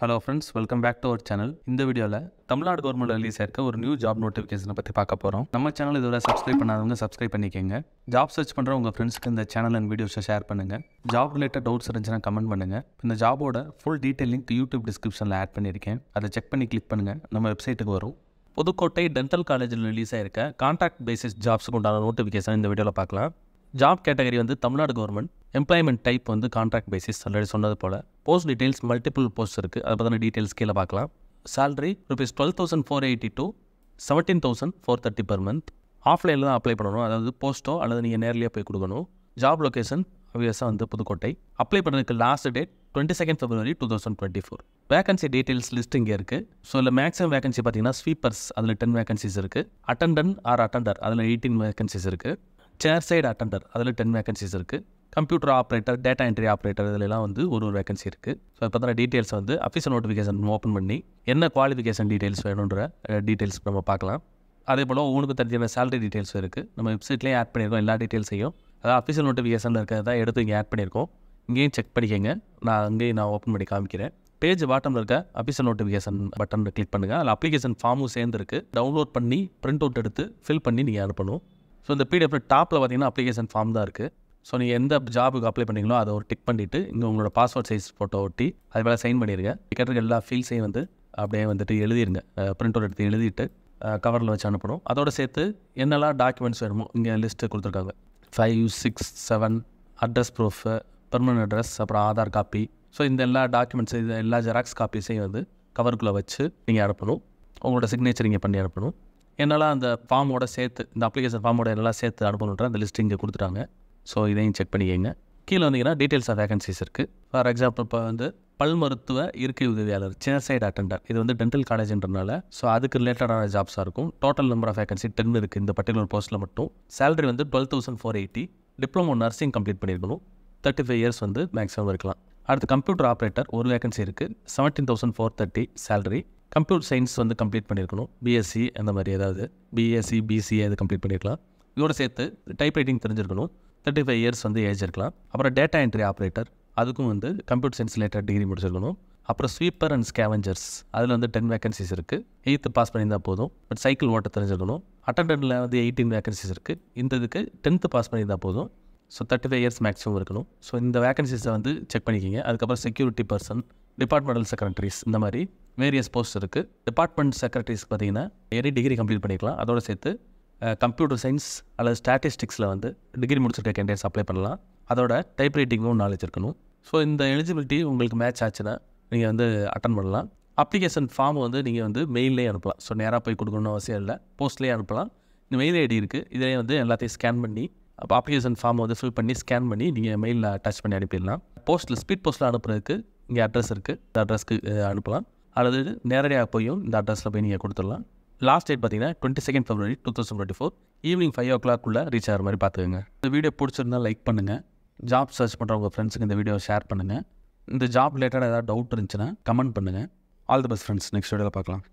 hello friends welcome back to our channel இந்த வீடியோவில் Tamil Nadu government release இருக்க ஒரு நியூ ஜாப் நோட்டிஃபிகேஷனை பற்றி பார்க்க போகிறோம் நம்ம சேனல் இதோட சப்ஸ்கிரைப் பண்ணாதவங்க சப்ஸ்கிரைப் பண்ணிக்கோங்க ஜாப் சர்ச் பண்ணுற உங்கள் ஃப்ரெண்ட்ஸ்க்கு இந்த சேனல் அண்ட் வீடியோஸை ஷேர் பண்ணுங்கள் ஜாப் ரிலேட்டட் டவுட்ஸ் இருந்துச்சுன்னா கமெண்ட் பண்ணுங்கள் இந்த ஜாபோட ஃபுல் டீட்டெயில் லிங்க் யூடியூப் டிஸ்கிரிப்ஷனில் ஆட் பண்ணியிருக்கேன் அதை செக் பண்ணி கிளிக் பண்ணுங்கள் நம்ம வெப்சைட்டுக்கு வரும் புதுக்கோட்டை டென்டல் காலேஜில் ரிலீஸ் ஆயிருக்க கான்ட்ராக்ட் பேசிஸ் ஜாப்ஸுக்கு உண்டான நோட்டிஃபிகேஷன் இந்த வீடியோவில் பார்க்கலாம் ஜாப் கேட்டகரி வந்து தமிழ்நாடு கவர்மெண்ட் எம்ப்ளாய்மெண்ட் டைப் வந்து கான்ட்ராக்ட் பேசிஸ் ஆல்ரெடி சொன்னது போல் போஸ்ட் டீட்டெயில்ஸ் மல்டிபிள் போஸ்ட் இருக்குது அதை பற்றின டீட்டெயில்ஸ் கீழே பார்க்கலாம் salary rupees twelve thousand four eighty to seventeen thousand four thirty per month ஆஃப்லைனில் தான் அப்ளை பண்ணணும் அதாவது போஸ்ட்டோ அல்லது நீங்கள் நேர்லேயே போய் கொடுக்கணும் ஜாப் லொக்கேஷன் அவியஸாக வந்து புதுக்கோட்டை அப்ளை பண்ணுறதுக்கு last date twenty second February two thousand twenty four vacancy details list இங்கே இருக்குது ஸோ இல்லை மேக்ஸிமம் வேகன்சி பார்த்தீங்கன்னா ஸ்வீப்பர்ஸ் அதில் டென் வேகன்சிஸ் இருக்குது அட்டண்டன் ஆர் அட்டண்டர் அதில் எயிட்டீன் வேகன்சிஸ் இருக்குது சேர் சைடு அட்டண்டர் அதில் டென் வேகன்சிஸ் இருக்குது computer operator data entry operator இதெல்லாம் வந்து ஒரு ஒரு வேகன்சி இருக்குது ஸோ இப்போ தான் டீட்டெயில்ஸ் வந்து அஃபீஷியல் நோட்டிஃபிகேஷன் ஓப்பன் பண்ணி என்ன குவாலிஃபிகேஷன் டீட்டெயில்ஸ் வேணுன்ற டீட்டெயில்ஸ் நம்ம பார்க்கலாம் அதே போல் உங்களுக்கு தனியான சேலரி டீட்டெயில்ஸ் இருக்குது நம்ம வெப்சைட்லேயும் ஆட் பண்ணியிருக்கோம் எல்லா டீட்டெயில்ஸையும் அதாவது அஃபீஷியல் நோட்டிஃபிகேஷனில் இருக்கிறத எடுத்து இங்கே ஆட் பண்ணியிருக்கோம் இங்கேயும் செக் பண்ணிக்கோங்க நான் அங்கேயும் நான் ஓப்பன் பண்ணி காமிக்கிறேன் பேஜ் பாட்டமில் இருக்க அஃபீஷியல் நோட்டிஃபிகேஷன் பட்டன் கிளிக் பண்ணுங்கள் அதில் அப்ளிகேஷன் ஃபார்மும் சேர்ந்துருக்கு டவுன்லோட் பண்ணி ப்ரிண்ட் அவுட் எடுத்து ஃபில் பண்ணி நீங்கள் அனுப்பணும் ஸோ இந்த பிடிஎஃப் டாப்பில் பார்த்தீங்கன்னா அப்ளிகேஷன் ஃபார்ம் தான் இருக்குது ஸோ நீங்கள் எந்த ஜாபுக்கு அப்ளை பண்ணீங்களோ அதை ஒரு டிக் பண்ணிவிட்டு இங்கே உங்களோட பாஸ்வேர்ட் சைஸ் ஃபோட்டோ ஒட்டி அது மேலே சைன் பண்ணிடுங்க டிக்கெட்டுக்கு எல்லா ஃபீல்ஸையும் வந்து அப்படியே வந்துட்டு எழுதிருங்க பிரிண்ட் அவுட் எடுத்து எழுதிட்டு கவரில் வச்சு அனுப்பணும் அதோடு சேர்த்து என்னெல்லாம் டாக்குமெண்ட்ஸ் வேணுமோ இங்கே லிஸ்ட்டு கொடுத்துருக்காங்க five six seven address proof permanent address அப்புறம் ஆதார் காப்பி ஸோ இந்த எல்லா டாக்குமெண்ட்ஸையும் இது எல்லா ஜெராக்ஸ் காப்பீஸையும் வந்து கவருக்குள்ளே வச்சு நீங்கள் அனுப்பணும் உங்களோட சிக்னேச்சர் இங்கே பண்ணி அனுப்பணும் என்னெல்லாம் அந்த ஃபார்மோட சேர்த்து இந்த அப்ளிகேஷன் ஃபார்மோட எல்லாம் சேர்த்து அனுப்பணுன்ற அந்த லிஸ்ட் இங்கே கொடுத்துட்டாங்க ஸோ இதையும் செக் பண்ணிக்கங்க கீழே வந்தீங்கன்னா டீட்டெயில்ஸ் ஆஃப் வேகன்சிஸ் இருக்குது ஃபார் எக்ஸாம்பிள் இப்போ வந்து பல் மருத்துவ இருக்கை உதவியாளர் சின்ன சைடு அட்டண்டர் இது வந்து டென்டல் காலேஜ்ன்றனால ஸோ அதுக்கு ரிலேட்டடான ஜாப்ஸாக இருக்கும் total number of vacancy ten இருக்குது இந்த பர்டிகுலர் போஸ்ட்டில் மட்டும் சேலரி வந்து twelve thousand four eighty diploma nursing complete பண்ணியிருக்கணும் தேர்ட்டி ஃபைவ் இயர்ஸ் வந்து மேக்ஸிமம் இருக்கலாம் அடுத்து கம்ப்யூட்டர் ஆப்ரேட்டர் ஒரு வேகன்சி இருக்குது seventeen thousand four thirty salary computer science வந்து கம்ப்ளீட் பண்ணியிருக்கணும் பிஎஸ்சி அந்த மாதிரி ஏதாவது பிஎஸ்சி பிசிஏ அது கம்ப்ளீட் பண்ணியிருக்கலாம் இதோட சேர்த்து டைப் ரைட்டிங் தெரிஞ்சிருக்கணும் தேர்ட்டி ஃபைவ் இயர்ஸ் வந்து ஏஜ் இருக்கலாம் அப்புறம் டேட்டா என்ட்ரி ஆப்ரேட்டர் அதுக்கும் வந்து கம்ப்யூட்டர் சயின்ஸ் ரிலேட்டட் டிகிரி முடிச்சிருக்கணும் அப்புறம் ஸ்வீப்பர் அண்ட் ஸ்கேவஞ்சர்ஸ் அதில் வந்து டென் வேகன்சிஸ் இருக்குது எயித்து பாஸ் பண்ணியிருந்தால் போதும் பட் சைக்கிள் ஓட்ட தெரிஞ்சிருக்கணும் அட்டண்டில் வந்து எயிட்டீன் வேகன்சிஸ் இருக்குது இந்த இதுக்கு டென்த்து பாஸ் பண்ணியிருந்தால் போதும் so thirty five years maximum இருக்கணும் ஸோ இந்த வேகன்சிஸை வந்து செக் பண்ணிக்கிங்க அதுக்கப்புறம் செக்யூரிட்டி பர்சன் டிபார்ட்மெண்டல் செக்ரட்டரிஸ் இந்த மாதிரி வேரியஸ் போஸ்ட் இருக்குது டிபார்ட்மெண்ட் செக்ரட்டரிஸ் பார்த்திங்கன்னா எனி டிகிரி கம்ப்ளீட் பண்ணிக்கலாம் அதோடு சேர்த்து கம்ப்யூட்டர் சயின்ஸ் அல்லது ஸ்டாட்டிஸ்டிக்ஸில் வந்து டிகிரி முடிச்சிருக்க கேண்டிடேட்ஸ் அப்ளை பண்ணலாம் அதோட டைப் ரைட்டிங்கும் நாலேஜ் இருக்கணும் ஸோ இந்த எலிஜிபிலிட்டி உங்களுக்கு மேட்ச் ஆச்சுன்னா நீங்கள் வந்து அட்டன் பண்ணலாம் அப்ளிகேஷன் ஃபார்ம் வந்து நீங்கள் வந்து மெயிலே அனுப்பலாம் ஸோ நேராக போய் கொடுக்கணும்னு அவசியம் இல்லை போஸ்ட்லேயே அனுப்பலாம் இந்த மெயில் ஐடி இருக்குது இதிலே வந்து எல்லாத்தையும் ஸ்கேன் பண்ணி அப்போ அப்ளிகேஷன் ஃபார்ம் வந்து ஃபில் பண்ணி ஸ்கேன் பண்ணி நீங்கள் மெயிலில் அட்டாச் பண்ணி அனுப்பிடலாம் போஸ்ட்டில் ஸ்பீட் போஸ்ட்டில் அனுப்புறதுக்கு இங்கே அட்ரஸ் இருக்குது இந்த அட்ரஸ்க்கு அனுப்பலாம் அல்லது நேரடியாக போயும் இந்த அட்ரஸில் போய் நீங்கள் கொடுத்துடலாம் லாஸ்ட் டேட் பார்த்தீங்கன்னா twenty second February two thousand twenty four evening five ஓ கிளாக்குள்ளே ரீச் ஆகிற மாதிரி பார்த்துக்கோங்க இந்த வீடியோ பிடிச்சிருந்தால் லைக் பண்ணுங்கள் ஜாப் சர்ச் பண்ணுற உங்கள் ஃப்ரெண்ட்ஸுக்கு இந்த வீடியோ ஷேர் பண்ணுங்கள் இந்த ஜாப் ரிலேட்டடாக ஏதாவது டவுட் இருந்துச்சுன்னா கமெண்ட் பண்ணுங்கள் all the best friends next வீடியோவில் பார்க்கலாம்